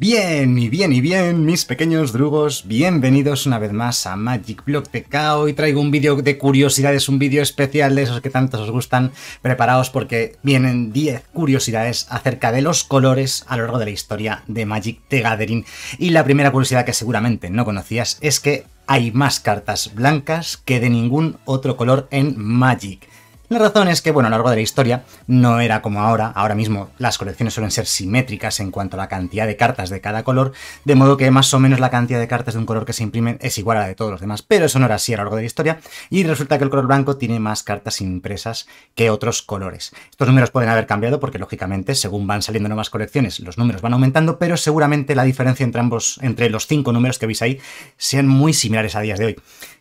Bien, y bien, y bien, mis pequeños drugos, bienvenidos una vez más a Magic Block de TK. Hoy traigo un vídeo de curiosidades, un vídeo especial de esos que tantos os gustan. Preparaos porque vienen 10 curiosidades acerca de los colores a lo largo de la historia de Magic the Gathering. Y la primera curiosidad que seguramente no conocías es que hay más cartas blancas que de ningún otro color en Magic. La razón es que, bueno, a lo largo de la historia no era como ahora, ahora mismo las colecciones suelen ser simétricas en cuanto a la cantidad de cartas de cada color, de modo que más o menos la cantidad de cartas de un color que se imprimen es igual a la de todos los demás, pero eso no era así a lo largo de la historia, y resulta que el color blanco tiene más cartas impresas que otros colores. Estos números pueden haber cambiado porque, lógicamente, según van saliendo nuevas colecciones, los números van aumentando, pero seguramente la diferencia entre ambos, entre los cinco números que veis ahí, sean muy similares a días de hoy.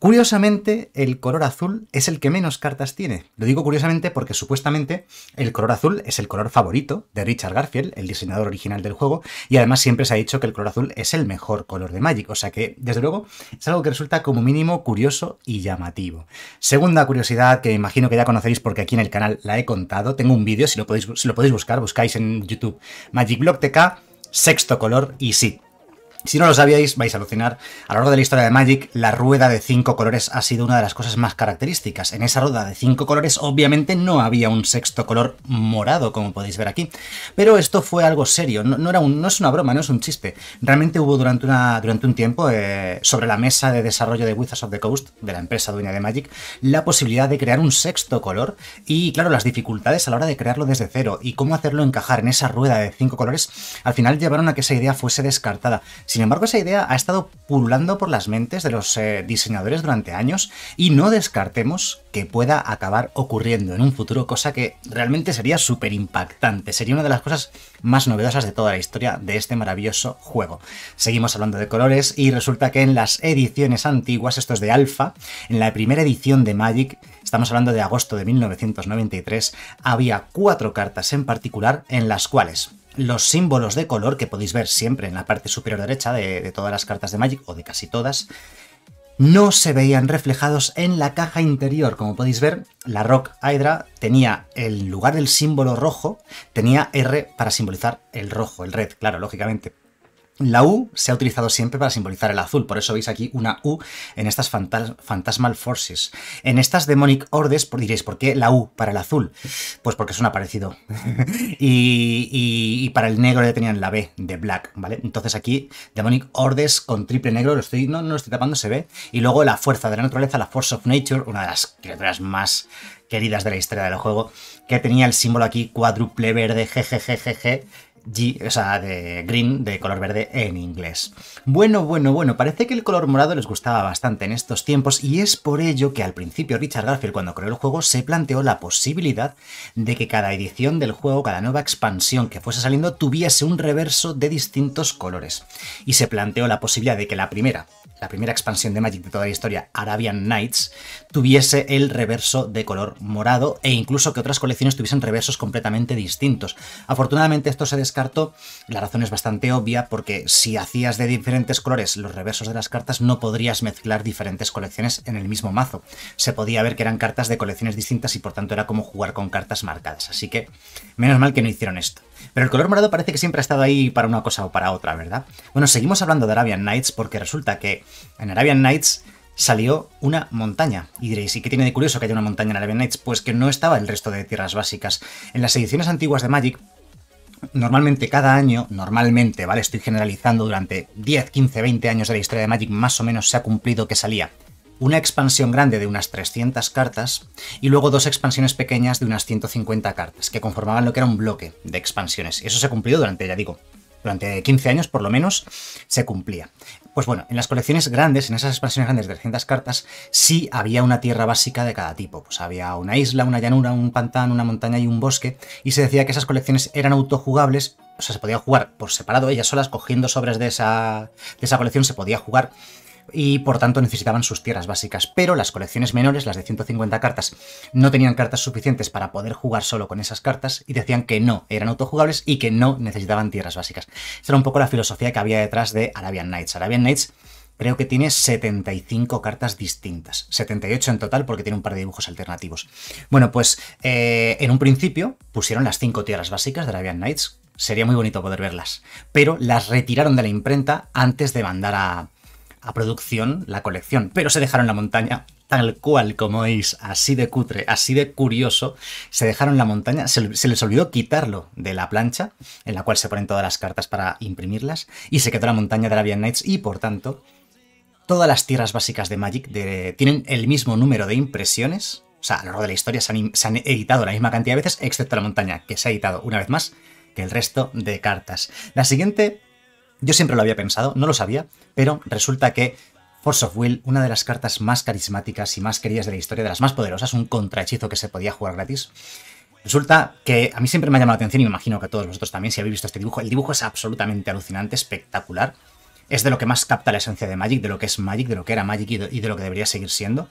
Curiosamente, el color azul es el que menos cartas tiene. Lo digo curiosamente porque supuestamente el color azul es el color favorito de Richard Garfield, el diseñador original del juego, y además siempre se ha dicho que el color azul es el mejor color de Magic, o sea que, desde luego, es algo que resulta como mínimo curioso y llamativo. Segunda curiosidad que imagino que ya conocéis porque aquí en el canal la he contado, tengo un vídeo, si lo podéis, buscar, buscáis en YouTube Magic sexto color, y sí, si no lo sabíais, vais a alucinar. A lo largo de la historia de Magic, la rueda de cinco colores ha sido una de las cosas más características. En esa rueda de cinco colores, obviamente, no había un sexto color morado, como podéis ver aquí. Pero esto fue algo serio, no, era es una broma, no es un chiste. Realmente hubo durante, un tiempo, eh, sobre la mesa de desarrollo de Wizards of the Coast, de la empresa dueña de Magic, la posibilidad de crear un sexto color y, claro, las dificultades a la hora de crearlo desde cero y cómo hacerlo encajar en esa rueda de cinco colores, al final llevaron a que esa idea fuese descartada sin embargo, esa idea ha estado pululando por las mentes de los eh, diseñadores durante años y no descartemos que pueda acabar ocurriendo en un futuro, cosa que realmente sería súper impactante, sería una de las cosas más novedosas de toda la historia de este maravilloso juego. Seguimos hablando de colores y resulta que en las ediciones antiguas, estos es de alfa, en la primera edición de Magic, estamos hablando de agosto de 1993, había cuatro cartas en particular en las cuales los símbolos de color que podéis ver siempre en la parte superior derecha de, todas las cartas de Magic, o de casi todas, no se veían reflejados en la caja interior. Como podéis ver, la Rock Hydra tenía, en lugar del símbolo rojo, tenía R para simbolizar el rojo, el red, claro, lógicamente. La U se ha utilizado siempre para simbolizar el azul, por eso veis aquí una U en estas Phantasmal Forces. En estas Demonic Ordes diréis, ¿por qué la U para el azul? Pues porque suena parecido. y, y, para el negro ya tenían la B de Black, ¿vale? Entonces aquí Demonic Ordes con triple negro, lo estoy, no, no lo estoy tapando, se ve. Y luego la fuerza de la naturaleza, la Force of Nature, una de las criaturas más queridas de la historia del juego, que tenía el símbolo aquí cuádruple verde, jejejejeje, o sea, de green de color verde en inglés. Bueno, bueno, bueno, parece que el color morado les gustaba bastante en estos tiempos y es por ello que al principio Richard Garfield cuando creó el juego se planteó la posibilidad de que cada edición del juego, cada nueva expansión que fuese saliendo tuviese un reverso de distintos colores. Y se planteó la posibilidad de que la primera, la primera expansión de Magic de toda la historia, Arabian Nights, tuviese el reverso de color morado e incluso que otras colecciones tuviesen reversos completamente distintos. Afortunadamente esto se carto, la razón es bastante obvia porque si hacías de diferentes colores los reversos de las cartas no podrías mezclar diferentes colecciones en el mismo mazo. Se podía ver que eran cartas de colecciones distintas y por tanto era como jugar con cartas marcadas, así que menos mal que no hicieron esto. Pero el color morado parece que siempre ha estado ahí para una cosa o para otra, ¿verdad? Bueno, seguimos hablando de Arabian Nights porque resulta que en Arabian Nights salió una montaña. Y diréis, ¿y qué tiene de curioso que haya una montaña en Arabian Nights? Pues que no estaba el resto de tierras básicas. En las ediciones antiguas de Magic, normalmente cada año, normalmente, ¿vale? Estoy generalizando durante 10, 15, 20 años de la historia de Magic, más o menos se ha cumplido que salía una expansión grande de unas 300 cartas y luego dos expansiones pequeñas de unas 150 cartas, que conformaban lo que era un bloque de expansiones. Y eso se ha cumplido durante, ya digo, durante 15 años por lo menos, se cumplía. Pues bueno, en las colecciones grandes, en esas expansiones grandes de 300 cartas, sí había una tierra básica de cada tipo. Pues había una isla, una llanura, un pantano, una montaña y un bosque, y se decía que esas colecciones eran autojugables, o sea, se podía jugar por separado, ellas solas, cogiendo sobres de esa, de esa colección, se podía jugar y por tanto necesitaban sus tierras básicas, pero las colecciones menores, las de 150 cartas, no tenían cartas suficientes para poder jugar solo con esas cartas y decían que no, eran autojugables y que no necesitaban tierras básicas. Esa era un poco la filosofía que había detrás de Arabian Nights. Arabian Nights creo que tiene 75 cartas distintas, 78 en total porque tiene un par de dibujos alternativos. Bueno, pues eh, en un principio pusieron las 5 tierras básicas de Arabian Nights, sería muy bonito poder verlas, pero las retiraron de la imprenta antes de mandar a, a producción la colección, pero se dejaron la montaña tal cual como es, así de cutre, así de curioso, se dejaron la montaña, se, les olvidó quitarlo de la plancha, en la cual se ponen todas las cartas para imprimirlas, y se quedó la montaña de Arabian Nights, y por tanto, todas las tierras básicas de Magic tienen el mismo número de impresiones, o sea, a lo largo de la historia se han editado la misma cantidad de veces, excepto la montaña, que se ha editado una vez más, que el resto de cartas. La siguiente yo siempre lo había pensado, no lo sabía, pero resulta que Force of Will, una de las cartas más carismáticas y más queridas de la historia, de las más poderosas, un contrahechizo que se podía jugar gratis. Resulta que a mí siempre me ha llamado la atención y me imagino que a todos vosotros también, si habéis visto este dibujo, el dibujo es absolutamente alucinante, espectacular. Es de lo que más capta la esencia de Magic, de lo que es Magic, de lo que era Magic y de, lo que debería seguir siendo.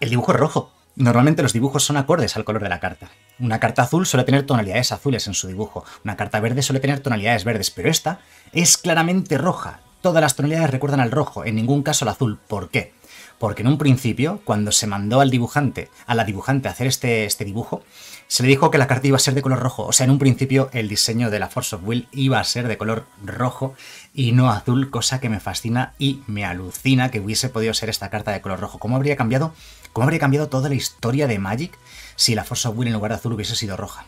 El dibujo es rojo. Normalmente los dibujos son acordes al color de la carta. Una carta azul suele tener tonalidades azules en su dibujo, una carta verde suele tener tonalidades verdes, pero esta es claramente roja. Todas las tonalidades recuerdan al rojo, en ningún caso al azul. ¿Por qué? Porque en un principio, cuando se mandó al dibujante, a la dibujante a hacer este, este dibujo, se le dijo que la carta iba a ser de color rojo. O sea, en un principio el diseño de la Force of Will iba a ser de color rojo y no azul, cosa que me fascina y me alucina que hubiese podido ser esta carta de color rojo. ¿Cómo habría cambiado, cómo habría cambiado toda la historia de Magic si la Force of Will en lugar de azul hubiese sido roja?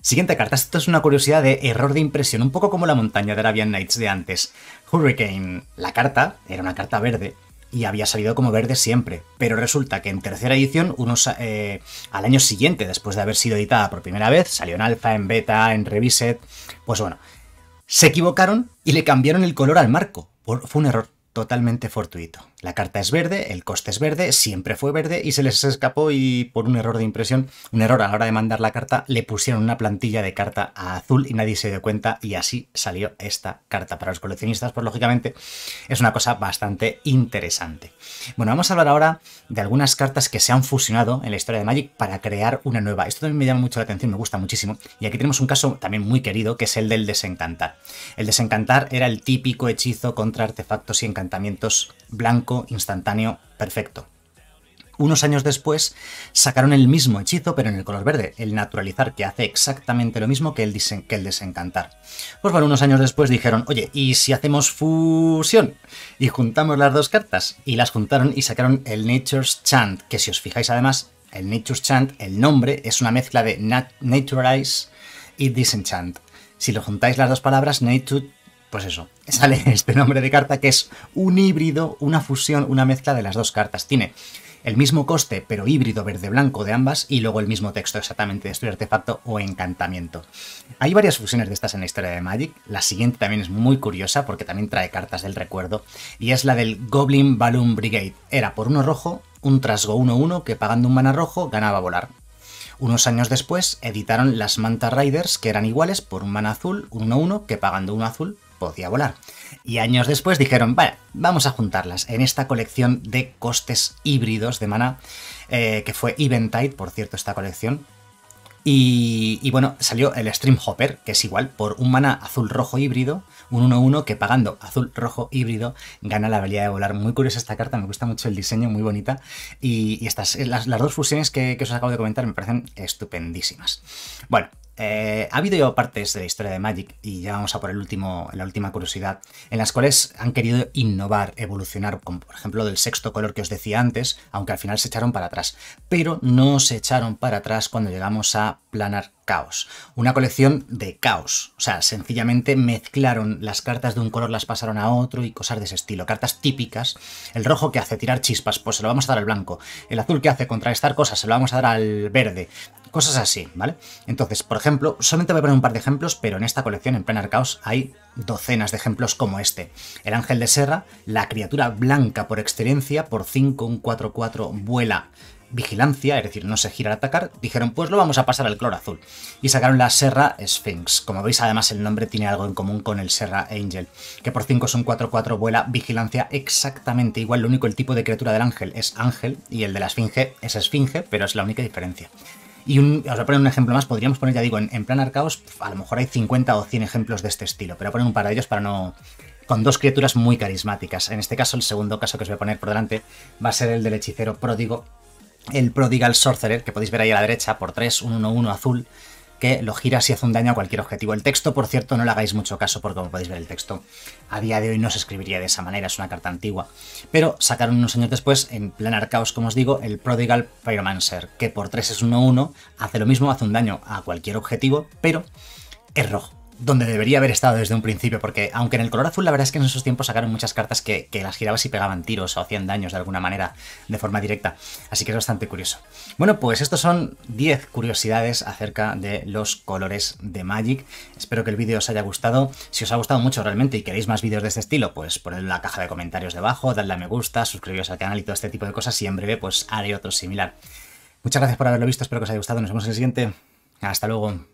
Siguiente carta, esto es una curiosidad de error de impresión, un poco como la montaña de Arabian Nights de antes. Hurricane, la carta, era una carta verde, y había salido como verde siempre. Pero resulta que en tercera edición, unos, eh, al año siguiente, después de haber sido editada por primera vez, salió en alfa, en beta, en reviset, pues bueno, se equivocaron y le cambiaron el color al marco. Fue un error totalmente fortuito. La carta es verde, el coste es verde, siempre fue verde y se les escapó y por un error de impresión, un error a la hora de mandar la carta, le pusieron una plantilla de carta a azul y nadie se dio cuenta y así salió esta carta. Para los coleccionistas, pues lógicamente es una cosa bastante interesante. Bueno, vamos a hablar ahora de algunas cartas que se han fusionado en la historia de Magic para crear una nueva. Esto también me llama mucho la atención, me gusta muchísimo. Y aquí tenemos un caso también muy querido, que es el del desencantar. El desencantar era el típico hechizo contra artefactos y encantamientos blancos instantáneo perfecto. Unos años después sacaron el mismo hechizo, pero en el color verde, el naturalizar, que hace exactamente lo mismo que el, que el, desencantar. Pues bueno, unos años después dijeron, oye, ¿y si hacemos fusión? Y juntamos las dos cartas. Y las juntaron y sacaron el Nature's Chant, que si os fijáis además, el Nature's Chant, el nombre, es una mezcla de Naturalize y Disenchant. Si lo juntáis las dos palabras, Nature pues eso, sale este nombre de carta que es un híbrido, una fusión, una mezcla de las dos cartas. Tiene el mismo coste, pero híbrido verde-blanco de ambas, y luego el mismo texto exactamente de artefacto o encantamiento. Hay varias fusiones de estas en la historia de Magic. La siguiente también es muy curiosa porque también trae cartas del recuerdo, y es la del Goblin Balloon Brigade. Era por uno rojo, un trasgo 1-1 que pagando un mana rojo ganaba volar. Unos años después editaron las Manta Riders, que eran iguales por un mana azul, un 1-1, que pagando un azul podía volar. Y años después dijeron, vale, vamos a juntarlas en esta colección de costes híbridos de mana, eh, que fue Eventide, por cierto, esta colección. Y, bueno, salió el Stream Hopper, que es igual, por un mana azul-rojo híbrido, un 1-1 que pagando azul-rojo híbrido gana la habilidad de volar. Muy curiosa esta carta, me gusta mucho el diseño, muy bonita. Y, estas, eh, las, dos fusiones que, que os acabo de comentar me parecen estupendísimas. Bueno, eh, ha habido partes de la historia de Magic, y ya vamos a por el último, la última curiosidad, en las cuales han querido innovar, evolucionar, como por ejemplo del sexto color que os decía antes, aunque al final se echaron para atrás. Pero no se echaron para atrás cuando llegamos a Planar Caos, una colección de caos. O sea, sencillamente mezclaron las cartas de un color, las pasaron a otro y cosas de ese estilo. Cartas típicas. El rojo que hace tirar chispas, pues se lo vamos a dar al blanco. El azul que hace contrarrestar cosas, se lo vamos a dar al verde. Cosas así, ¿vale? Entonces, por ejemplo, solamente voy a poner un par de ejemplos, pero en esta colección, en pleno Caos, hay docenas de ejemplos como este. El ángel de serra, la criatura blanca por excelencia, por 5, un 4-4, vuela vigilancia, es decir, no se gira al atacar, dijeron pues lo vamos a pasar al cloro azul. Y sacaron la Serra Sphinx. Como veis además el nombre tiene algo en común con el Serra Angel, que por 5 son 4-4, vuela vigilancia exactamente igual, lo único el tipo de criatura del ángel es ángel y el de la esfinge es esfinge, pero es la única diferencia. Y os voy a poner un ejemplo más, podríamos poner, ya digo, en, en plan arcaos, a lo mejor hay 50 o 100 ejemplos de este estilo, pero voy a poner un par de ellos para no... con dos criaturas muy carismáticas. En este caso, el segundo caso que os voy a poner por delante va a ser el del hechicero pródigo, el Prodigal Sorcerer, que podéis ver ahí a la derecha por 3, 1, 1-1 azul, que lo giras y hace un daño a cualquier objetivo. El texto, por cierto, no le hagáis mucho caso porque como podéis ver el texto a día de hoy no se escribiría de esa manera, es una carta antigua. Pero sacaron unos años después, en plan arcaos, como os digo, el Prodigal Pyromancer, que por 3 es 1-1, hace lo mismo, hace un daño a cualquier objetivo, pero es rojo donde debería haber estado desde un principio, porque aunque en el color azul la verdad es que en esos tiempos sacaron muchas cartas que, las girabas y pegaban tiros o hacían daños de alguna manera, de forma directa, así que es bastante curioso. Bueno, pues estos son 10 curiosidades acerca de los colores de Magic, espero que el vídeo os haya gustado, si os ha gustado mucho realmente y queréis más vídeos de este estilo, pues poned en la caja de comentarios debajo, dadle a me gusta, suscribiros al canal y todo este tipo de cosas y en breve pues haré otro similar. Muchas gracias por haberlo visto, espero que os haya gustado, nos vemos en el siguiente, hasta luego.